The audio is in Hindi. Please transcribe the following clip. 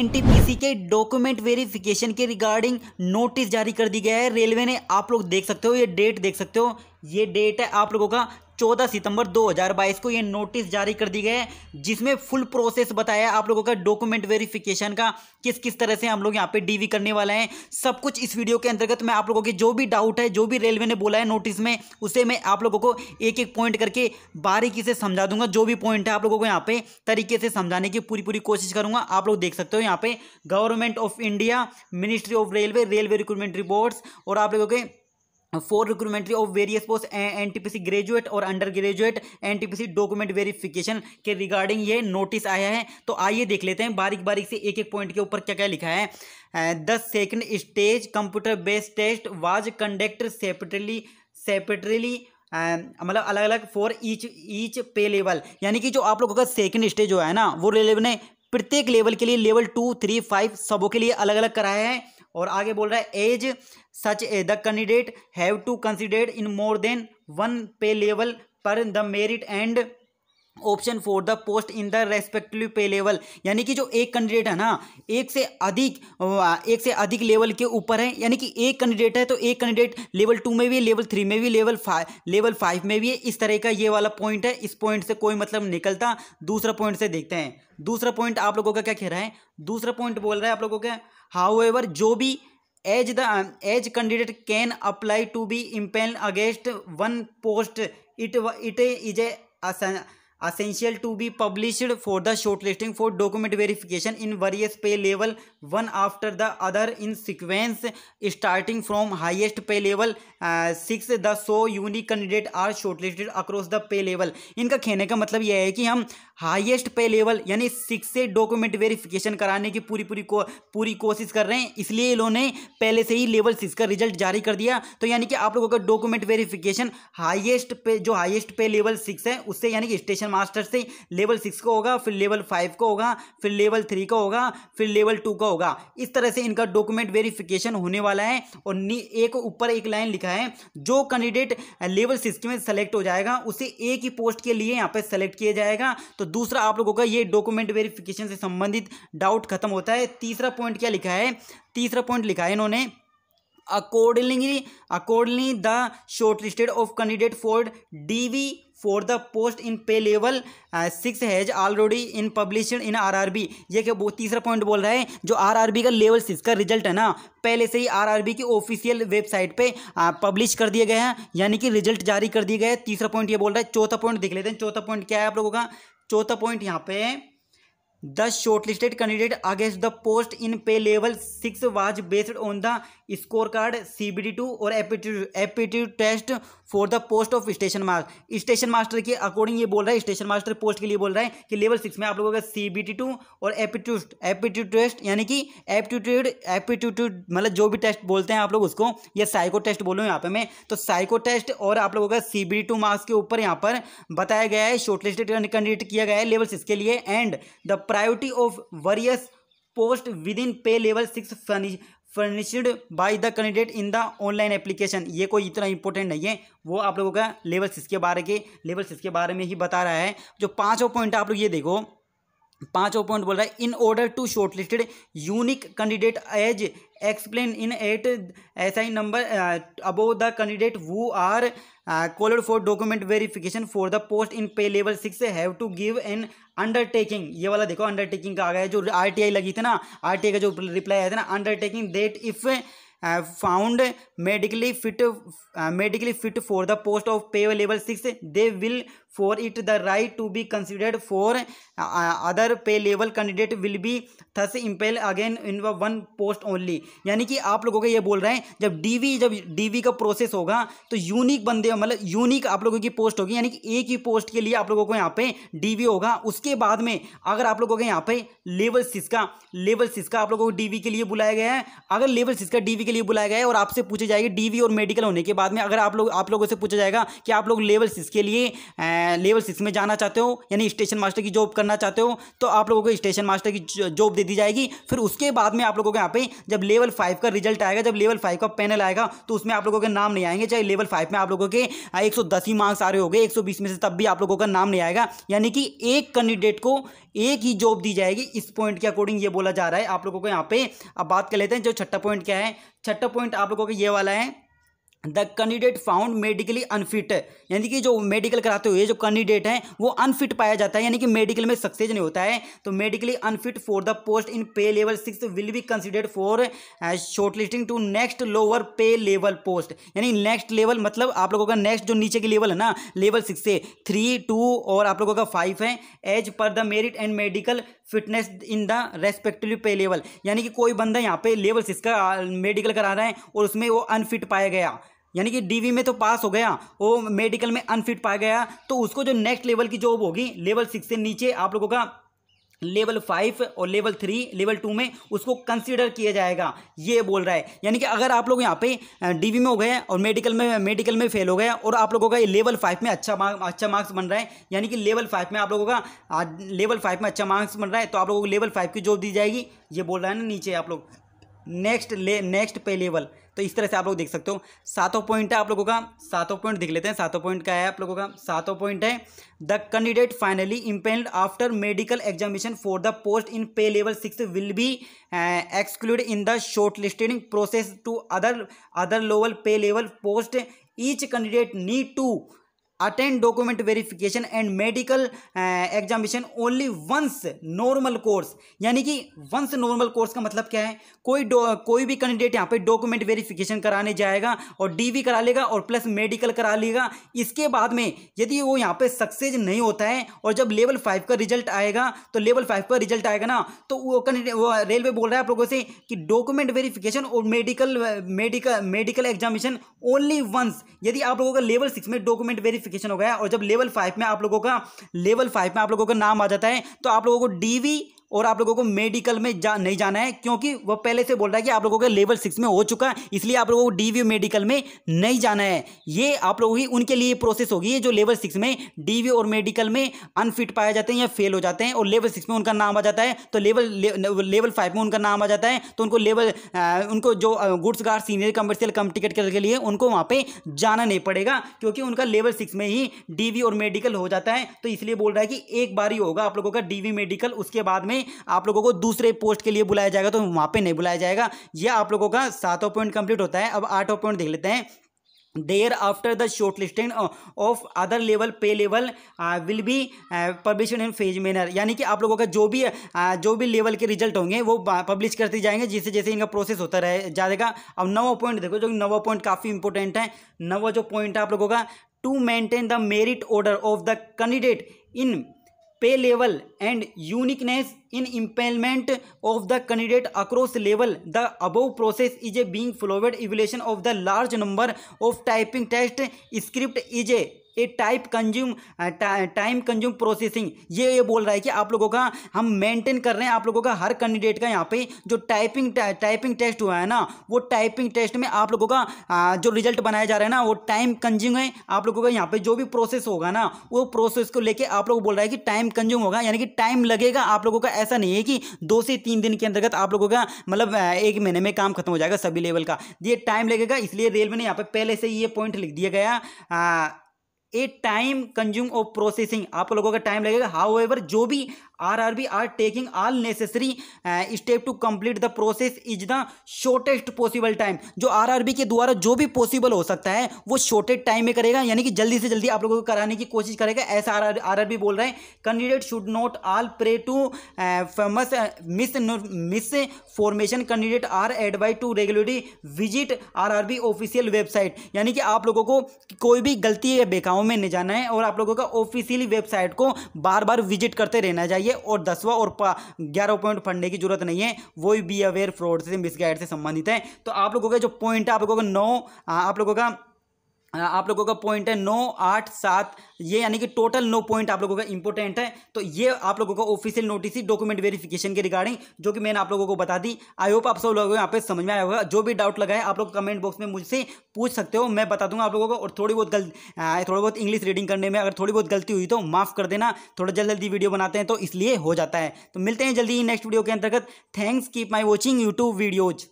एनटीपीसी के डॉक्यूमेंट वेरिफिकेशन के रिगार्डिंग नोटिस जारी कर दी गया है रेलवे ने आप लोग देख सकते हो ये डेट देख सकते हो ये डेट है आप लोगों का 14 सितंबर 2022 को ये नोटिस जारी कर दी गई है जिसमें फुल प्रोसेस बताया आप लोगों का डॉक्यूमेंट वेरिफिकेशन का किस किस तरह से हम लोग यहाँ पे डीवी करने वाले हैं सब कुछ इस वीडियो के अंतर्गत मैं आप लोगों के जो भी डाउट है जो भी रेलवे ने बोला है नोटिस में उसे मैं आप लोगों को एक एक पॉइंट करके बारीकी से समझा दूंगा जो भी पॉइंट है आप लोगों को यहाँ पे तरीके से समझाने की पूरी पूरी कोशिश करूंगा आप लोग देख सकते हो यहाँ पे government of India ministry of railway railway recruitment reports और आप लोगों के for recruitment of various post सी ग्रेजुएट और अंडर ग्रेजुएट सी डॉक्यूमेंट वेरिफिकेशन के रिगार्डिंग ये नोटिस आया है तो आइए देख लेते हैं बारीक बारीक से एक एक पॉइंट के ऊपर क्या क्या लिखा है the second stage computer based test was conduct separately separately मतलब अलग अलग for each each pay level यानी कि जो आप लोगों का सेकंड स्टेज हो है ना वो लेवल ने प्रत्येक लेवल के लिए लेवल टू थ्री फाइव सबों के लिए अलग अलग कराया है और आगे बोल रहा है as such a the candidate have to consider in more than one pay level per the merit and option for the post in the respective pay level यानी कि जो एक कैंडिडेट है ना एक से अधिक एक से अधिक लेवल के ऊपर है यानी कि एक कैंडिडेट है तो एक कैंडिडेट लेवल टू में भी लेवल थ्री में भी लेवल फाइव लेवल फाइव में भी है इस तरह का ये वाला पॉइंट है इस पॉइंट से कोई मतलब निकलता दूसरा पॉइंट से देखते हैं दूसरा पॉइंट आप लोगों का क्या कह रहा है दूसरा पॉइंट बोल रहा है आप लोगों का हाउ एवर जो भी as the as candidate can apply to be impel against one post it it is a essential to be published for the shortlisting for document verification in various pay level one after the other in sequence starting from highest pay level six the so unique candidate are shortlisted across the pay level इनका कहने का मतलब यह है कि हम हाईएस्ट पे लेवल यानी सिक्स से डॉक्यूमेंट वेरिफिकेशन कराने की पूरी पूरी को पूरी कोशिश कर रहे हैं इसलिए इन्होंने पहले से ही लेवल सिक्स का रिजल्ट जारी कर दिया तो यानी कि आप लोगों का डॉक्यूमेंट वेरिफिकेशन हाईएस्ट पे जो हाईएस्ट पे लेवल सिक्स है उससे यानी कि स्टेशन मास्टर से लेवल सिक्स का होगा फिर लेवल फाइव का होगा फिर लेवल थ्री का होगा फिर लेवल टू का होगा इस तरह से इनका डॉक्यूमेंट वेरीफिकेशन होने वाला है और एक ऊपर एक लाइन लिखा है जो कैंडिडेट लेवल सिक्स में सेलेक्ट हो जाएगा उसे एक ही पोस्ट के लिए यहाँ पर सेलेक्ट किया जाएगा तो दूसरा आप लोगों का ये डॉक्यूमेंट वेरिफिकेशन से संबंधित डाउट खत्म होता है तीसरा पॉइंट क्या लिखा है तीसरा पॉइंट लिखा है इन्होंने accordingly accordingly the shortlisted of candidate for dv for the post in pay level six has already in published in RRB ये क्या तीसरा पॉइंट बोल रहा है जो आरआरबी का लेवल सिक्स का रिजल्ट है ना पहले से ही आरआरबी की ऑफिशियल वेबसाइट पे पब्लिश uh, कर दिया गया है यानी कि रिजल्ट जारी कर दिया गया है तीसरा पॉइंट ये बोल रहा है चौथा पॉइंट देख लेते हैं चौथा पॉइंट क्या है आप लोगों का चौथा पॉइंट यहाँ पे the the post in pay level six was based on the score card C B D two और aptitude test for the post of station master station master के अकॉर्डिंग ये बोल रहा है स्टेशन मास्टर पोस्ट के लिए बोल रहा है कि लेवल सिक्स में आप लोगों का सी बी टी टू और एपीट्यूड एपीट्यूड टेस्ट यानी कि एप्टीट्यूड एप्टीट्यूड मतलब जो भी टेस्ट बोलते हैं आप लोग उसको या साइको टेस्ट बोलूँ यहाँ पे मैं तो साइको टेस्ट और आप लोगों का C B D two marks के ऊपर यहाँ पर बताया गया है शॉर्टलिस्टेड कैंडिडेट किया गया है लेवल सिक्स के लिए and the priority of various post within pay level six furnished by the candidate in the online application ये कोई इतना इंपॉर्टेंट नहीं है वो आप लोगों का लेवल सिक्स के बारे के लेवल सिक्स के बारे में ही बता रहा है जो पाँचों पॉइंट आप लोग ये देखो पाँचों पॉइंट बोल रहा है in order to shortlisted unique candidate as explain in eight ऐसा ही number above the candidate who are caller for document verification for the post in pay level six have to give an undertaking ये वाला देखो अंडरटेकिंग का आ गया जो आरटीआई लगी थी ना आरटीआई का जो रिप्लाई आया था ना undertaking that if found medically fit medically fit for the post of pay level six they will forfeit the right to be considered for other pay level candidate will be thus impel again in one post only यानी कि आप लोगों को ये बोल रहे हैं जब डीवी जब डीवी का प्रोसेस होगा तो यूनिक बंदे मतलब यूनिक आप लोगों की पोस्ट होगी यानी कि एक ही पोस्ट के लिए आप लोगों को यहाँ पे डीवी होगा उसके बाद में अगर आप लोगों के यहाँ पे लेवल सिक्स का लेवल सिक्स का आप लोगों को डीवी के लिए बुलाया गया है अगर लेवल सिक्स का डीवी के लिए बुलाया गया है और आपसे पूछा जाएगी डीवी और मेडिकल होने के बाद में अगर आप लोग आप लोगों से पूछा जाएगा कि आप लोग लेवल सिक्स के लिए लेवल सिक्स में जाना चाहते हो यानी स्टेशन मास्टर की जॉब करना चाहते हो तो आप लोगों को स्टेशन मास्टर की जॉब दे दी जाएगी फिर उसके बाद में आप लोगों के यहाँ पे जब लेवल फाइव का रिजल्ट आएगा जब लेवल फाइव का पैनल आएगा तो उसमें आप लोगों के नाम नहीं आएंगे चाहे लेवल फाइव में आप लोगों के एक ही मार्क्स आ रहे हो गए एक में से तब भी आप लोगों का नाम नहीं आएगा यानी कि एक कैंडिडेट को एक ही जॉब दी जाएगी इस पॉइंट के अकॉर्डिंग ये बोला जा रहा है आप लोगों को यहाँ पे अब बात कर लेते हैं जो छठा पॉइंट क्या है छठा पॉइंट आप लोगों का ये वाला है the candidate found medically unfit यानी कि जो मेडिकल कराते हुए जो कैंडिडेट हैं वो अनफिट पाया जाता है यानी कि मेडिकल में सक्सेस नहीं होता है तो medically unfit for the post in pay level six will be considered for shortlisting to next lower pay level post यानी नेक्स्ट लेवल मतलब आप लोगों का नेक्स्ट जो नीचे की लेवल है ना लेवल सिक्स से थ्री टू और आप लोगों का फाइव है as per the merit and medical fitness in the respective pay level यानी कि कोई बंदा यहाँ पे लेवल इसका मेडिकल करा रहा है और उसमें वो अनफिट पाया गया यानी कि डीवी में तो पास हो गया वो मेडिकल में अनफिट पाया गया तो उसको जो नेक्स्ट लेवल की जॉब होगी लेवल सिक्स से नीचे आप लोगों का लेवल फाइव और लेवल थ्री लेवल टू में उसको कंसीडर किया जाएगा ये बोल रहा है यानी कि अगर आप लोग यहाँ पे डीवी में हो गए और मेडिकल में मेडिकल में फेल हो गए और आप लोगों का ये लेवल फाइव में अच्छा अच्छा मार्क्स बन रहा है यानी कि लेवल फाइव में आप लोगों का लेवल फाइव में अच्छा मार्क्स बन रहा है तो आप लोगों को लेवल फाइव की जॉब दी जाएगी ये बोल रहा है ना नीचे आप लोग नेक्स्ट ले नेक्स्ट पे लेवल तो इस तरह से आप लोग देख सकते हो सातों पॉइंट है आप लोगों का सातों पॉइंट देख लेते हैं सातों पॉइंट का है आप लोगों का सातों पॉइंट है the candidate finally impelled after medical examination for the post in pay level six will be exclude in the shortlisting process to other other lower pay level post each candidate need to attend document verification and medical examination only once normal course यानी कि वंस नॉर्मल कोर्स का मतलब क्या है कोई कोई भी कैंडिडेट यहाँ पे डॉक्यूमेंट वेरिफिकेशन कराने जाएगा और डीवी करा लेगा और प्लस मेडिकल करा लेगा इसके बाद में यदि वो यहाँ पे सक्सेस नहीं होता है और जब लेवल फाइव का रिजल्ट आएगा तो लेवल फाइव का रिजल्ट आएगा ना तो वो कैंडिडेट वो रेलवे बोल रहा है आप लोगों से कि डॉक्यूमेंट वेरीफिकेशन और medical medical medical examination only once यदि आप लोगों का लेवल सिक्स में डॉक्यूमेंट वेरीफिकेशन वेरिफिकेशन हो गया और जब लेवल फाइव में आप लोगों का लेवल फाइव में आप लोगों का नाम आ जाता है तो आप लोगों को डीवी और आप लोगों को मेडिकल में जा नहीं जाना है क्योंकि वो पहले से बोल रहा है कि आप लोगों का लेवल सिक्स में हो चुका है इसलिए आप लोगों को डी मेडिकल में नहीं जाना है ये आप लोगों की उनके लिए प्रोसेस होगी जो लेवल सिक्स में डी और मेडिकल में अनफिट पाए जाते हैं या फेल हो जाते हैं और लेवल सिक्स में उनका नाम आ जाता है तो लेवल ले, लेवल फाइव में उनका नाम आ जाता है तो उनको लेवल आ, उनको जो goods guard senior commercial cum ticket के लिए उनको वहाँ पर जाना नहीं पड़ेगा क्योंकि उनका लेवल सिक्स में ही डी और मेडिकल हो जाता है तो इसलिए बोल रहा है कि एक बार ही होगा आप लोगों का डी मेडिकल उसके बाद में में आप लोगों को दूसरे पोस्ट के लिए बुलाया जाएगा तो वहाँ पर नहीं बुलाया जाएगा यह आप लोगों का सातों पॉइंट कंप्लीट होता है अब आठों पॉइंट देख लेते हैं thereafter the shortlisting of other level pay level will be publish in phase manner यानी कि आप लोगों का जो भी uh, जो भी लेवल के रिजल्ट होंगे वो पब्लिश करते जाएंगे जिससे जैसे इनका प्रोसेस होता रहे जाएगा अब नवा पॉइंट देखो जो नवा पॉइंट काफ़ी इंपॉर्टेंट है नवा जो पॉइंट है आप लोगों का to maintain the merit order of the candidate in pay level and uniqueness in empanelment of the candidate across level the above process is a being followed evaluation of the large number of typing test script is a a type consume time consume processing ये ये बोल रहा है कि आप लोगों का हम मेंटेन कर रहे हैं आप लोगों का हर कैंडिडेट का यहाँ पे जो टाइपिंग टाइपिंग टेस्ट हुआ है ना वो टाइपिंग टेस्ट में आप लोगों का जो रिजल्ट बनाया जा रहा है ना वो टाइम कंज्यूम है आप लोगों का यहाँ पे जो भी प्रोसेस होगा ना वो प्रोसेस को लेकर आप लोग बोल रहा है कि टाइम कंज्यूम होगा यानी कि टाइम लगेगा आप लोगों का ऐसा नहीं है कि दो से तीन दिन के अंतर्गत आप लोगों का मतलब एक महीने में काम खत्म हो जाएगा सभी लेवल का ये टाइम लगेगा इसलिए रेलवे ने यहाँ पर पहले से ये पॉइंट लिख दिया गया a time consume of processing आप लोगों का टाइम लगेगा हाउ एवर जो भी RRB are taking all necessary step to complete the process is the shortest possible time जो आरआरबी के द्वारा जो भी पॉसिबल हो सकता है वो शॉर्टेड टाइम में करेगा यानी कि जल्दी से जल्दी आप लोगों को कराने की कोशिश करेगा ऐसा आर आरआरबी बोल रहे हैं candidate should not all pray to famous miss misinformation candidate are advise to regularly visit be official website यानी कि आप लोगों को कोई भी गलती या बेकाओं में नहीं जाना है और आप लोगों का ऑफिशियली वेबसाइट को बार बार विजिट करते रहना चाहिए है और दसवा और ग्यारह पॉइंट पढ़ने की जरूरत नहीं है वो भी अवेयर फ्रॉड से मिसगाइड से संबंधित है तो आप लोगों का जो पॉइंट है आप लोगों का नौ आप लोगों का आप लोगों का पॉइंट है नौ आठ सात ये यानी कि टोटल नौ पॉइंट आप लोगों का इंपॉर्टेंट है तो ये आप लोगों का ऑफिशियल नोटिस ही डॉक्यूमेंट वेरिफिकेशन के रिगार्डिंग जो कि मैंने आप लोगों को बता दी आई होप आप सब लोगों को यहाँ पे समझ में आया होगा जो भी डाउट लगा है आप लोग कमेंट बॉक्स में मुझसे पूछ सकते हो मैं बता दूंगा आप लोगों को और थोड़ी बहुत गल थोड़ी बहुत इंग्लिश रीडिंग करने में अगर थोड़ी बहुत गलती हुई तो माफ़ कर देना थोड़ा जल्द जल्दी वीडियो बनाते हैं तो इसलिए हो जाता है तो मिलते हैं जल्दी नेक्स्ट वीडियो के अंतर्गत thanks keep my watching YouTube videos